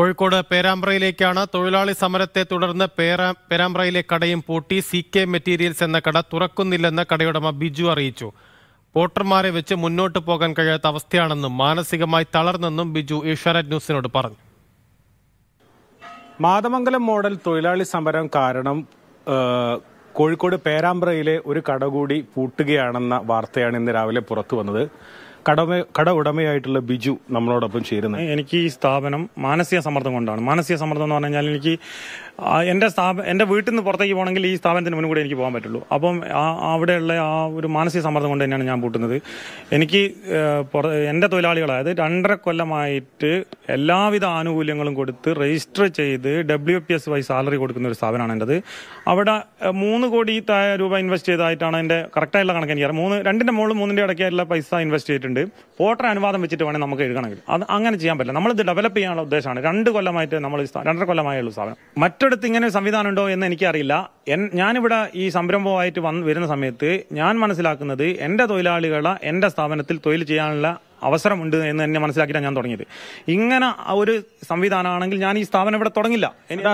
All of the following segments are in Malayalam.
കോഴിക്കോട് പേരാമ്പ്രയിലേക്കാണ് തൊഴിലാളി സമരത്തെ തുടർന്ന് പേരാമ്പ്രയിലെ കടയും പൂട്ടി സി കെ മെറ്റീരിയൽസ് എന്ന കട തുറക്കുന്നില്ലെന്ന് കടയുടമ ബിജു അറിയിച്ചു പോട്ടർമാരെ വെച്ച് മുന്നോട്ട് പോകാൻ കഴിയാത്ത അവസ്ഥയാണെന്നും മാനസികമായി തളർന്നെന്നും ബിജു ഏഷ്യാനെറ്റ് ന്യൂസിനോട് പറഞ്ഞു മാതമംഗലം മോഡൽ തൊഴിലാളി സമരം കാരണം കോഴിക്കോട് പേരാമ്പ്രയിലെ ഒരു കട കൂടി പൂട്ടുകയാണെന്ന വാർത്തയാണ് ഇന്ന് രാവിലെ പുറത്തു വന്നത് കടമ കട ഉടമയായിട്ടുള്ള ബിജു നമ്മളോടൊപ്പം ചേരുന്നത് എനിക്ക് ഈ സ്ഥാപനം മാനസിക സമ്മർദ്ദം കൊണ്ടാണ് മാനസിക സമ്മർദ്ദം എന്ന് പറഞ്ഞു എനിക്ക് എൻ്റെ സ്ഥാപനം എൻ്റെ വീട്ടിൽ നിന്ന് പുറത്തേക്ക് പോകണമെങ്കിൽ ഈ സ്ഥാപനത്തിന് മുന്നിൽ എനിക്ക് പോകാൻ പറ്റുള്ളൂ അപ്പം അവിടെയുള്ള ആ ഒരു മാനസിക സമ്മർദ്ദം കൊണ്ട് തന്നെയാണ് ഞാൻ പൂട്ടുന്നത് എനിക്ക് എൻ്റെ തൊഴിലാളികൾ അതായത് രണ്ടര കൊല്ലമായിട്ട് എല്ലാവിധ ആനുകൂല്യങ്ങളും കൊടുത്ത് രജിസ്റ്റർ ചെയ്ത് W P S Y salary കൊടുക്കുന്ന ഒരു സ്ഥാപനമാണ് എൻ്റെത് അവിടെ മൂന്ന് കോടി രൂപ ഇൻവെസ്റ്റ് ചെയ്തതായിട്ടാണ് എൻ്റെ കറക്റ്റായിട്ടുള്ള കണക്ക് എനിക്കറിയാം മൂന്ന് രണ്ടിൻ്റെ മുകളിൽ മൂന്നിൻ്റെ ഇടയ്ക്കായിട്ടുള്ള പൈസ ഇൻവെസ്റ്റ് ചെയ്തിട്ടുണ്ട് വെച്ചിട്ടുണ്ട് വോട്ടർ അനുവാദം വെച്ചിട്ട് വേണേൽ നമുക്ക് എഴുതണമെങ്കിൽ അത് അങ്ങനെ ചെയ്യാൻ പറ്റില്ല നമ്മളിത് ഡെവലപ്പ് ചെയ്യാനുള്ള ഉദ്ദേശമാണ് രണ്ട് കൊല്ലമായിട്ട് നമ്മൾ രണ്ടര കൊല്ലമായുള്ള സ്ഥാപനം മറ്റൊരിടത്ത് ഇങ്ങനെ സംവിധാനം ഉണ്ടോ എന്ന് എനിക്കറിയില്ല ഞാനിവിടെ ഈ സംരംഭമായിട്ട് വന്ന് വരുന്ന സമയത്ത് ഞാൻ മനസ്സിലാക്കുന്നത് എൻ്റെ തൊഴിലാളികളെ എൻ്റെ സ്ഥാപനത്തിൽ തൊഴിൽ ചെയ്യാനുള്ള അവസരമുണ്ട് എന്ന് എന്നെ മനസ്സിലാക്കിയിട്ടാണ് ഞാൻ തുടങ്ങിയത് ഇങ്ങനെ ഒരു സംവിധാനമാണെങ്കിൽ ഞാൻ ഈ സ്ഥാപനം ഇവിടെ തുടങ്ങില്ല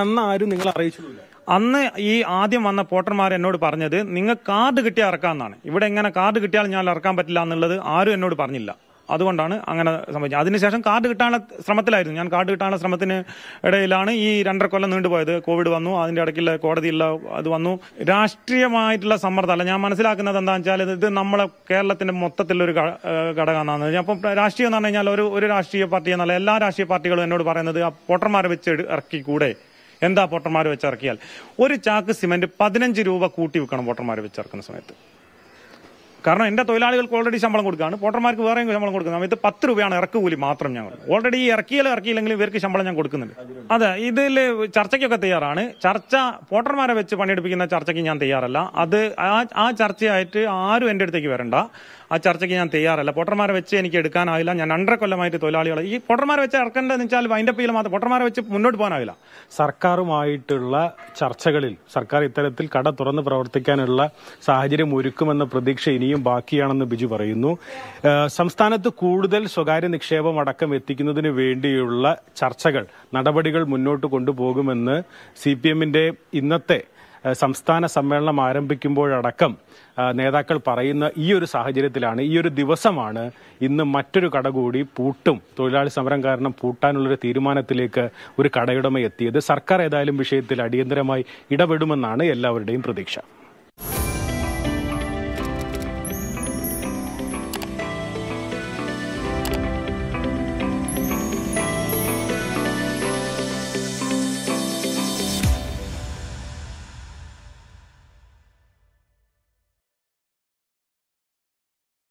അന്ന് ആരും നിങ്ങൾ അറിയിച്ചിട്ടില്ല അന്ന് ഈ ആദ്യം വന്ന പോട്ടർമാർ എന്നോട് പറഞ്ഞത് നിങ്ങൾ കാർഡ് കിട്ടിയാൽ ഇറക്കാമെന്നാണ് ഇവിടെ എങ്ങനെ കാർഡ് കിട്ടിയാൽ ഞാൻ ഇറക്കാൻ പറ്റില്ല എന്നുള്ളത് ആരും എന്നോട് പറഞ്ഞില്ല അതുകൊണ്ടാണ് അങ്ങനെ സംഭവിച്ചത് അതിനുശേഷം കാർഡ് കിട്ടാനുള്ള ശ്രമത്തിലായിരുന്നു ഞാൻ കാർഡ് കിട്ടാനുള്ള ശ്രമത്തിന് ഇടയിലാണ് ഈ രണ്ടര കൊല്ലം നീണ്ടുപോയത് കോവിഡ് വന്നു അതിന്റെ ഇടയ്ക്കുള്ള കോടതിയുള്ള അത് വന്നു രാഷ്ട്രീയമായിട്ടുള്ള സമ്മർദ്ദമല്ല ഞാൻ മനസ്സിലാക്കുന്നത് എന്താണെന്ന് വെച്ചാൽ ഇത് നമ്മളെ കേരളത്തിന്റെ മൊത്തത്തിലൊരു വെച്ചാൽ അപ്പം രാഷ്ട്രീയം എന്ന് പറഞ്ഞു കഴിഞ്ഞാൽ ഒരു ഒരു രാഷ്ട്രീയ പാർട്ടി എന്നല്ല എല്ലാ രാഷ്ട്രീയ പാർട്ടികളും എന്നോട് പറയുന്നത് ആ വോട്ടർമാരെ വെച്ച് കൂടെ എന്താ വോട്ടർമാർ വെച്ചിറക്കിയാൽ ഒരു ചാക്ക് സിമെന്റ് പതിനഞ്ച് രൂപ കൂട്ടി വെക്കണം വോട്ടർമാർ വെച്ചിറക്കുന്ന സമയത്ത് കാരണം എന്റെ തൊഴിലാളികൾക്ക് ഓൾറെഡി ശമ്പളം കൊടുക്കുകയാണ് വോട്ടർമാർക്ക് വേറെയും ശമ്പളം കൊടുക്കുന്ന സമയത്ത് പത്ത് രൂപയാണ് ഇറക്കുകൂലി മാത്രം ഞങ്ങൾ ഓൾറെഡി ഈ ഇറക്കിയാലും ഇറക്കിയില്ലെങ്കിലും ഇവർക്ക് ശമ്പളം ഞാൻ കൊടുക്കുന്നുണ്ട് അതെ ഇതിൽ ചർച്ചയ്ക്കൊക്കെ തയ്യാറാണ് ചർച്ച പോട്ടർമാരെ വെച്ച് പണിയെടുപ്പിക്കുന്ന ചർച്ചയ്ക്ക് ഞാൻ തയ്യാറല്ല അത് ആ ചർച്ചയായിട്ട് ആരും എൻ്റെ അടുത്തേക്ക് വരണ്ട ആ ചർച്ചയ്ക്ക് ഞാൻ തയ്യാറല്ല പോട്ടർമാരെ വെച്ച് എനിക്ക് എടുക്കാനാവില്ല ഞാൻ രണ്ടര കൊല്ലമായിട്ട് തൊഴിലാളികളെ ഈ പോട്ടർമാരെ വെച്ച് ഇറക്കേണ്ടതെന്ന് വെച്ചാൽ അതിൻ്റെ പേരിൽ മാത്രം പോട്ടർമാരെ വെച്ച് മുന്നോട്ട് പോകാനാവില്ല സർക്കാരുമായിട്ടുള്ള ചർച്ചകളിൽ സർക്കാർ ഇത്തരത്തിൽ കട തുറന്ന് പ്രവർത്തിക്കാനുള്ള സാഹചര്യം ഒരുക്കുമെന്ന പ്രതീക്ഷ ഇനിയും ബാക്കിയാണെന്ന് ബിജു പറയുന്നു സംസ്ഥാനത്ത് കൂടുതൽ സ്വകാര്യ നിക്ഷേപം അടക്കം എത്തിക്കുന്നതിന് വേണ്ടിയുള്ള ചർച്ചകൾ നടപടികൾ നടപടികൾ മുന്നോട്ട് കൊണ്ടുപോകുമെന്ന് സി പി എമ്മിന്റെ ഇന്നത്തെ സംസ്ഥാന സമ്മേളനം ആരംഭിക്കുമ്പോഴടക്കം നേതാക്കൾ പറയുന്ന ഈ ഒരു സാഹചര്യത്തിലാണ് ഈ ഒരു ദിവസമാണ് ഇന്ന് മറ്റൊരു കട കൂടി പൂട്ടും തൊഴിലാളി സമരം കാരണം പൂട്ടാനുള്ളൊരു തീരുമാനത്തിലേക്ക് ഒരു കടയുടമ എത്തിയത് സർക്കാർ ഏതായാലും വിഷയത്തിൽ അടിയന്തരമായി ഇടപെടുമെന്നാണ് എല്ലാവരുടെയും പ്രതീക്ഷ